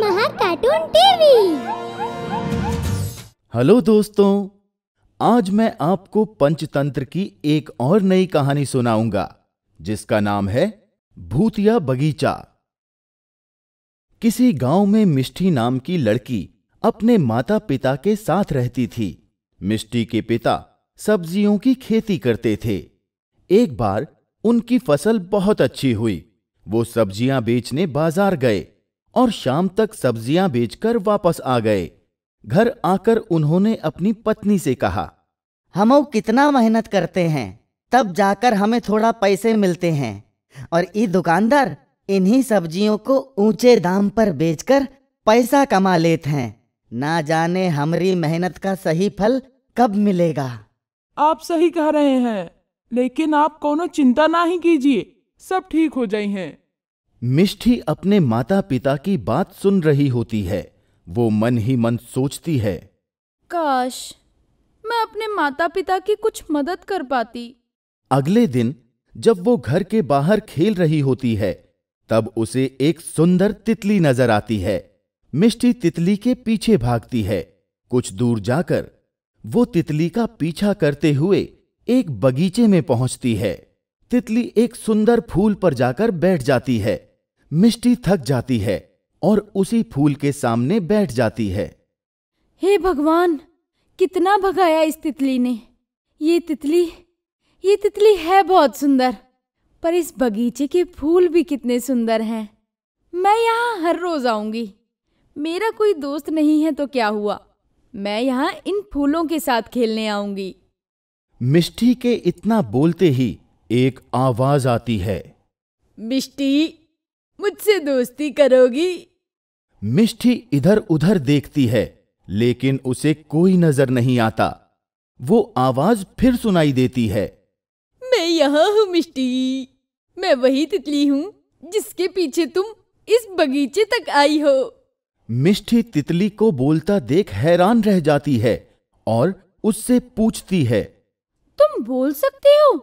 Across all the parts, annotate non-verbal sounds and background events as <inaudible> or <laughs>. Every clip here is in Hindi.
महाकार्टून टीवी हेलो दोस्तों आज मैं आपको पंचतंत्र की एक और नई कहानी सुनाऊंगा जिसका नाम है भूतिया बगीचा किसी गांव में मिष्टी नाम की लड़की अपने माता पिता के साथ रहती थी मिष्टी के पिता सब्जियों की खेती करते थे एक बार उनकी फसल बहुत अच्छी हुई वो सब्जियां बेचने बाजार गए और शाम तक सब्जियां बेचकर वापस आ गए घर आकर उन्होंने अपनी पत्नी से कहा हम कितना मेहनत करते हैं तब जाकर हमें थोड़ा पैसे मिलते हैं और ये दुकानदार इन्हीं सब्जियों को ऊंचे दाम पर बेचकर पैसा कमा लेते हैं ना जाने हमारी मेहनत का सही फल कब मिलेगा आप सही कह रहे हैं लेकिन आप कोनो चिंता ना ही कीजिए सब ठीक हो जाई हैं मिष्ठी अपने माता पिता की बात सुन रही होती है वो मन ही मन सोचती है काश मैं अपने माता पिता की कुछ मदद कर पाती अगले दिन जब वो घर के बाहर खेल रही होती है तब उसे एक सुंदर तितली नजर आती है मिष्टी तितली के पीछे भागती है कुछ दूर जाकर वो तितली का पीछा करते हुए एक बगीचे में पहुंचती है तितली एक सुंदर फूल पर जाकर बैठ जाती है मिष्टी थक जाती है और उसी फूल के सामने बैठ जाती है हे भगवान कितना भगाया इस तितली ने ये तितली ये तितली है बहुत सुंदर पर इस बगीचे के फूल भी कितने सुंदर हैं मैं यहाँ हर रोज आऊंगी मेरा कोई दोस्त नहीं है तो क्या हुआ मैं यहाँ इन फूलों के साथ खेलने आऊंगी मिष्टी के इतना बोलते ही एक आवाज आती है मिष्टी मुझसे दोस्ती करोगी मिष्टी इधर उधर देखती है लेकिन उसे कोई नजर नहीं आता वो आवाज फिर सुनाई देती है मैं यहाँ हूँ मिष्टी मैं वही तितली हूँ जिसके पीछे तुम इस बगीचे तक आई हो मिष्टी तितली को बोलता देख हैरान रह जाती है और उससे पूछती है तुम बोल सकते हो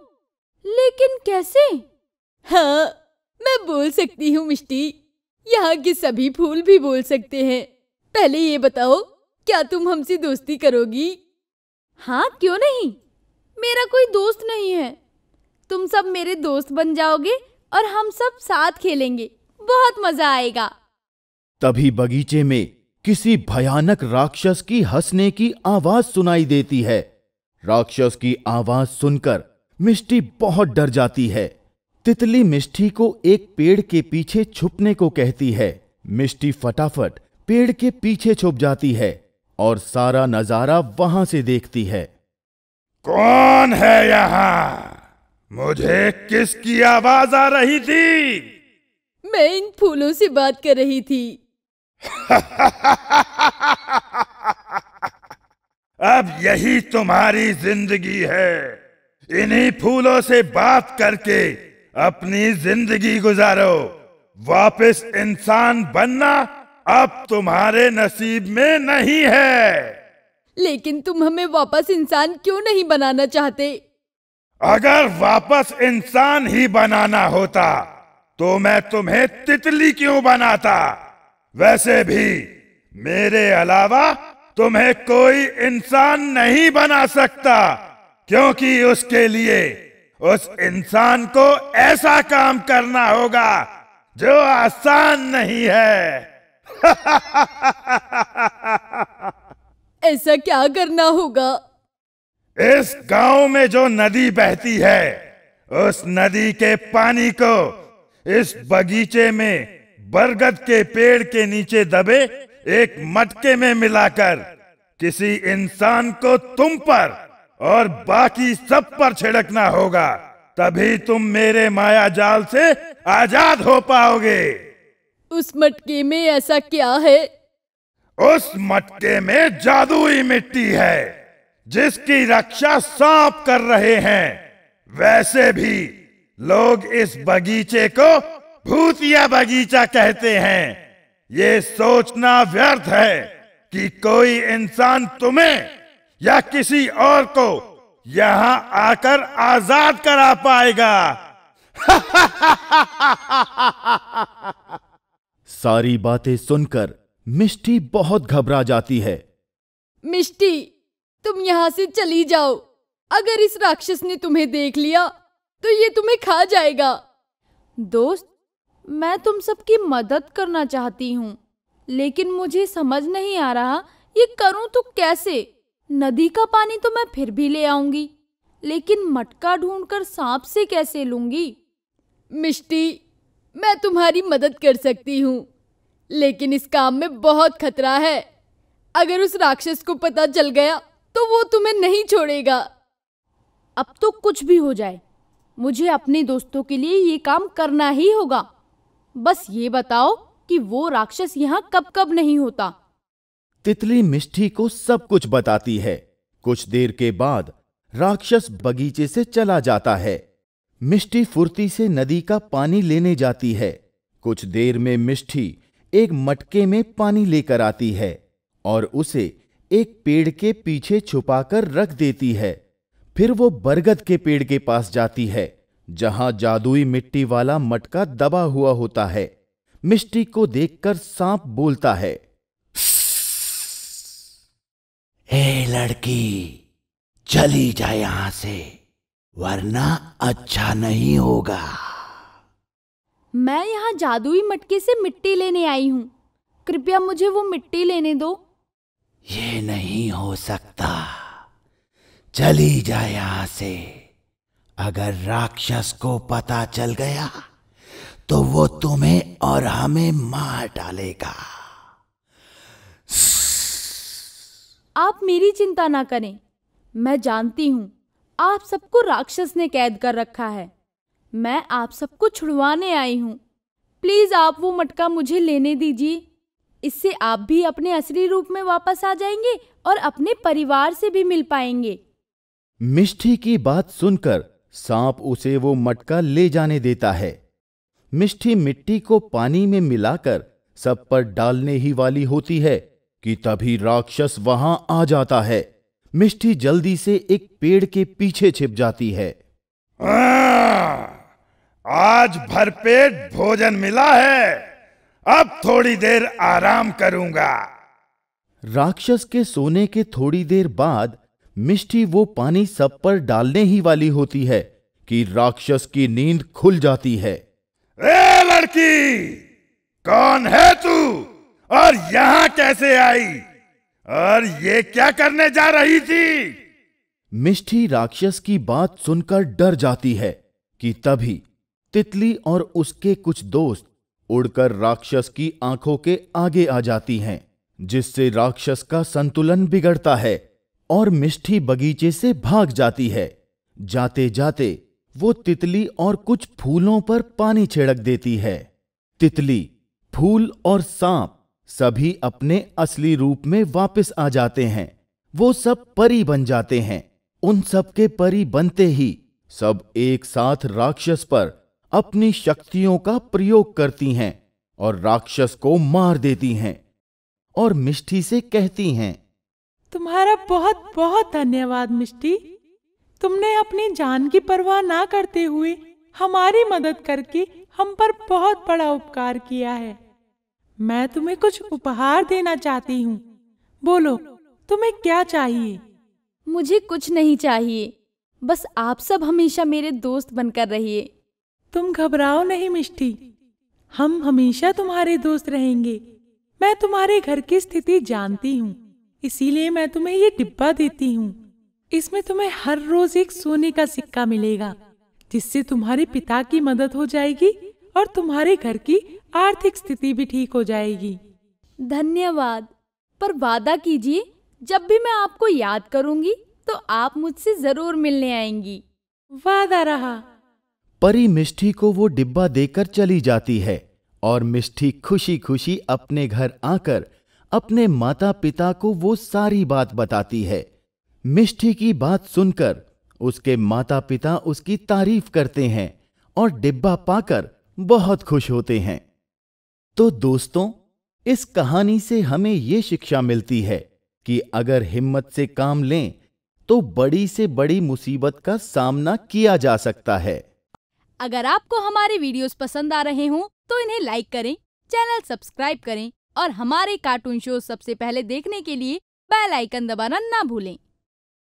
लेकिन कैसे हाँ मैं बोल सकती हूँ मिष्टी यहाँ के सभी फूल भी बोल सकते हैं पहले ये बताओ क्या तुम हमसे दोस्ती करोगी हाँ क्यों नहीं मेरा कोई दोस्त नहीं है तुम सब मेरे दोस्त बन जाओगे और हम सब साथ खेलेंगे बहुत मजा आएगा तभी बगीचे में किसी भयानक राक्षस की हंसने की आवाज सुनाई देती है राक्षस की आवाज सुनकर मिष्टी बहुत डर जाती है तितली मिष्टी को एक पेड़ के पीछे छुपने को कहती है मिष्टी फटाफट पेड़ के पीछे छुप जाती है और सारा नजारा वहां से देखती है कौन है यहाँ मुझे किसकी आवाज आ रही थी मैं इन फूलों से बात कर रही थी <laughs> अब यही तुम्हारी जिंदगी है इन्हीं फूलों से बात करके अपनी जिंदगी गुजारो वापस इंसान बनना अब तुम्हारे नसीब में नहीं है लेकिन तुम हमें वापस इंसान क्यों नहीं बनाना चाहते अगर वापस इंसान ही बनाना होता तो मैं तुम्हें तितली क्यों बनाता वैसे भी मेरे अलावा तुम्हें कोई इंसान नहीं बना सकता क्योंकि उसके लिए उस इंसान को ऐसा काम करना होगा जो आसान नहीं है ऐसा क्या करना होगा इस गांव में जो नदी बहती है उस नदी के पानी को इस बगीचे में बरगद के पेड़ के नीचे दबे एक मटके में मिलाकर किसी इंसान को तुम पर और बाकी सब पर छिड़कना होगा तभी तुम मेरे माया जाल से आजाद हो पाओगे उस मटके में ऐसा क्या है उस मटके में जादुई मिट्टी है जिसकी रक्षा सांप कर रहे हैं वैसे भी लोग इस बगीचे को भूतिया बगीचा कहते हैं ये सोचना व्यर्थ है कि कोई इंसान तुम्हें या किसी और को यहाँ आकर आजाद करा पाएगा सारी बातें सुनकर मिष्टी बहुत घबरा जाती है मिष्टी तुम यहाँ से चली जाओ अगर इस राक्षस ने तुम्हें देख लिया तो ये तुम्हें खा जाएगा दोस्त मैं तुम सबकी मदद करना चाहती हूँ लेकिन मुझे समझ नहीं आ रहा ये करूँ तो कैसे नदी का पानी तो मैं फिर भी ले आऊंगी लेकिन मटका ढूंढकर सांप से कैसे लूंगी मिष्टी मैं तुम्हारी मदद कर सकती हूँ लेकिन इस काम में बहुत खतरा है अगर उस राक्षस को पता चल गया तो वो तुम्हें नहीं छोड़ेगा अब तो कुछ भी हो जाए मुझे अपने दोस्तों के लिए ये काम करना ही होगा बस ये बताओ कि वो राक्षस यहाँ कब कब नहीं होता तितली मिष्ठी को सब कुछ बताती है कुछ देर के बाद राक्षस बगीचे से चला जाता है मिष्टी फुर्ती से नदी का पानी लेने जाती है कुछ देर में मिष्ठी एक मटके में पानी लेकर आती है और उसे एक पेड़ के पीछे छुपाकर रख देती है फिर वो बरगद के पेड़ के पास जाती है जहां जादुई मिट्टी वाला मटका दबा हुआ होता है मिष्टी को देखकर सांप बोलता है लड़की चली जाए यहां से वरना अच्छा नहीं होगा मैं यहाँ जादुई मटके से मिट्टी लेने आई हूँ कृपया मुझे वो मिट्टी लेने दो ये नहीं हो सकता चली जा यहां से अगर राक्षस को पता चल गया तो वो तुम्हें और हमें मार डालेगा आप मेरी चिंता ना करें मैं जानती हूँ आप सबको राक्षस ने कैद कर रखा है मैं आप सबको छुड़वाने आई हूँ प्लीज़ आप वो मटका मुझे लेने दीजिए इससे आप भी अपने असली रूप में वापस आ जाएंगे और अपने परिवार से भी मिल पाएंगे मिष्ठी की बात सुनकर सांप उसे वो मटका ले जाने देता है मिष्ठी मिट्टी को पानी में मिलाकर सब पर डालने ही वाली होती है कि तभी राक्षस वहां आ जाता है मिष्टी जल्दी से एक पेड़ के पीछे छिप जाती है आ, आज भरपेट भोजन मिला है अब थोड़ी देर आराम करूंगा राक्षस के सोने के थोड़ी देर बाद मिष्टी वो पानी सब पर डालने ही वाली होती है कि राक्षस की नींद खुल जाती है ए लड़की कौन है तू और यहां कैसे आई और ये क्या करने जा रही थी मिष्ठी राक्षस की बात सुनकर डर जाती है कि तभी तितली और उसके कुछ दोस्त उड़कर राक्षस की आंखों के आगे आ जाती हैं जिससे राक्षस का संतुलन बिगड़ता है और मिष्ठी बगीचे से भाग जाती है जाते जाते वो तितली और कुछ फूलों पर पानी छिड़क देती है तितली फूल और सांप सभी अपने असली रूप में वापस आ जाते हैं वो सब परी बन जाते हैं उन सबके परी बनते ही सब एक साथ राक्षस पर अपनी शक्तियों का प्रयोग करती हैं और राक्षस को मार देती हैं और मिष्टी से कहती हैं तुम्हारा बहुत बहुत धन्यवाद मिष्टी तुमने अपनी जान की परवाह ना करते हुए हमारी मदद करके हम पर बहुत बड़ा उपकार किया है मैं तुम्हें कुछ उपहार देना चाहती हूँ बोलो तुम्हें क्या चाहिए मुझे कुछ नहीं चाहिए बस आप सब हमेशा मेरे दोस्त बनकर रहिए तुम घबराओ नहीं मिष्टी हम हमेशा तुम्हारे दोस्त रहेंगे मैं तुम्हारे घर की स्थिति जानती हूँ इसीलिए मैं तुम्हें ये डिब्बा देती हूँ इसमें तुम्हें हर रोज एक सोने का सिक्का मिलेगा जिससे तुम्हारे पिता की मदद हो जाएगी और तुम्हारे घर की आर्थिक स्थिति भी ठीक हो जाएगी धन्यवाद पर वादा कीजिए जब भी मैं आपको याद करूंगी तो आप मुझसे जरूर मिलने आएंगी वादा रहा परी मिष्ठी को वो डिब्बा देकर चली जाती है और मिष्ठी खुशी खुशी अपने घर आकर अपने माता पिता को वो सारी बात बताती है मिष्ठी की बात सुनकर उसके माता पिता उसकी तारीफ करते हैं और डिब्बा पाकर बहुत खुश होते हैं तो दोस्तों इस कहानी से हमें ये शिक्षा मिलती है कि अगर हिम्मत से काम लें तो बड़ी से बड़ी मुसीबत का सामना किया जा सकता है अगर आपको हमारे वीडियोस पसंद आ रहे हों तो इन्हें लाइक करें चैनल सब्सक्राइब करें और हमारे कार्टून शो सबसे पहले देखने के लिए बेल आइकन दबाना ना भूलें